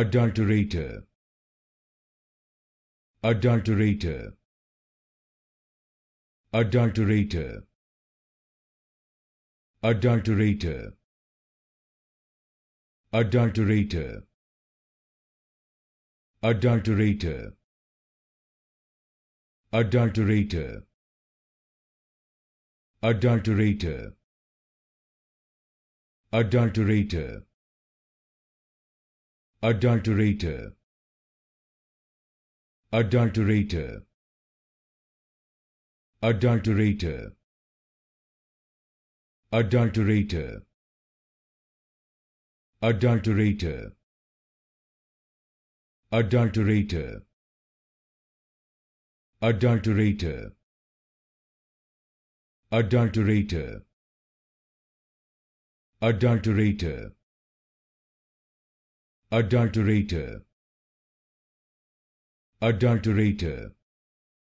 adulterator adulterator adulterator adulterator adulterator adulterator adulterator adulterator adulterator adulterator adulterator adulterator adulterator adulterator adulterator adulterator adulterator adulterator adulterator adulterator